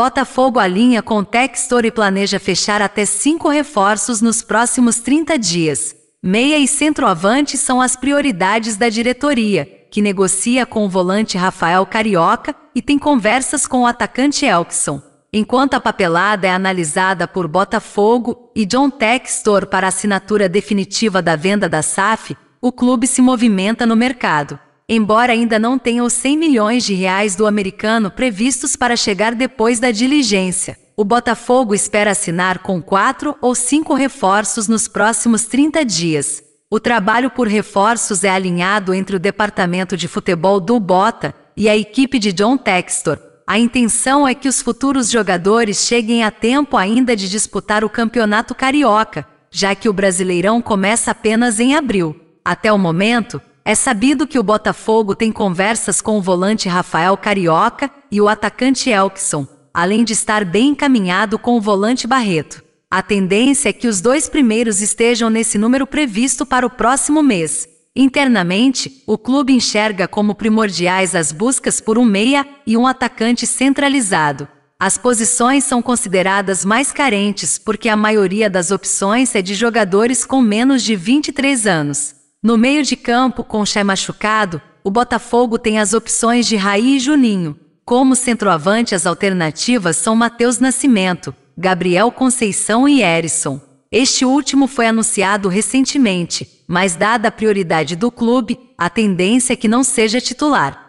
Botafogo alinha com Textor e planeja fechar até cinco reforços nos próximos 30 dias. Meia e centroavante são as prioridades da diretoria, que negocia com o volante Rafael Carioca e tem conversas com o atacante Elkson. Enquanto a papelada é analisada por Botafogo e John Textor para assinatura definitiva da venda da SAF, o clube se movimenta no mercado embora ainda não tenha os 100 milhões de reais do americano previstos para chegar depois da diligência. O Botafogo espera assinar com quatro ou cinco reforços nos próximos 30 dias. O trabalho por reforços é alinhado entre o departamento de futebol do Bota e a equipe de John Textor. A intenção é que os futuros jogadores cheguem a tempo ainda de disputar o Campeonato Carioca, já que o Brasileirão começa apenas em abril. Até o momento, é sabido que o Botafogo tem conversas com o volante Rafael Carioca e o atacante Elkson, além de estar bem encaminhado com o volante Barreto. A tendência é que os dois primeiros estejam nesse número previsto para o próximo mês. Internamente, o clube enxerga como primordiais as buscas por um meia e um atacante centralizado. As posições são consideradas mais carentes porque a maioria das opções é de jogadores com menos de 23 anos. No meio de campo com Che machucado, o Botafogo tem as opções de Raí e Juninho. Como centroavante, as alternativas são Matheus Nascimento, Gabriel Conceição e Erison. Este último foi anunciado recentemente, mas dada a prioridade do clube, a tendência é que não seja titular.